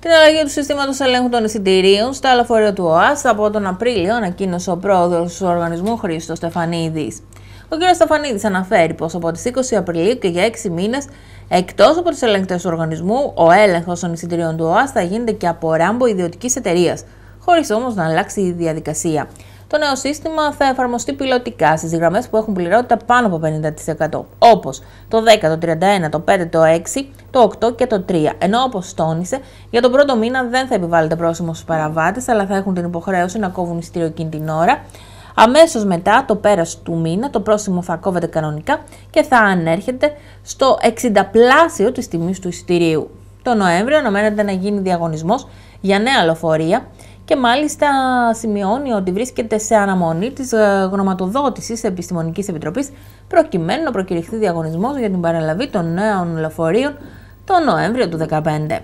Την αλλαγή του συστήματος ελέγχου των εισιτηρίων στα λεωφορεία του ΟΑΣ από τον Απρίλιο ανακοίνωσε ο πρόεδρος του οργανισμού Χρήστος Στεφανίδης. Ο κ. Στεφανίδης αναφέρει πως από τις 20 Απριλίου και για 6 μήνες, εκτός από τους ελεγκτέ του οργανισμού, ο έλεγχος των εισιτηρίων του ΟΑΣ θα γίνεται και από ράμπο ιδιωτικής εταιρείας, χωρίς όμως να αλλάξει η διαδικασία. Το νέο σύστημα θα εφαρμοστεί πιλωτικά στις γραμμές που έχουν πληρότητα πάνω από 50%, όπως το 10, το 31, το 5, το 6, το 8 και το 3. Ενώ, όπως τόνισε, για τον πρώτο μήνα δεν θα επιβάλλεται πρόσημο στους παραβάτες, αλλά θα έχουν την υποχρέωση να κόβουν εισιτήριο εκείνη την ώρα. Αμέσως μετά το πέρας του μήνα το πρόσημο θα κόβεται κανονικά και θα ανέρχεται στο 60 πλάσιο της τιμής του εισιτηρίου. Το Νοέμβριο αναμένεται να γίνει διαγωνισμός για νέα λοφορία και μάλιστα σημειώνει ότι βρίσκεται σε αναμονή της ε, γνωματοδότησης Επιστημονικής Επιτροπής προκειμένου να προκηρυχθεί διαγωνισμός για την παραλαβή των νέων λεωφορείων τον Νοέμβριο του 2015.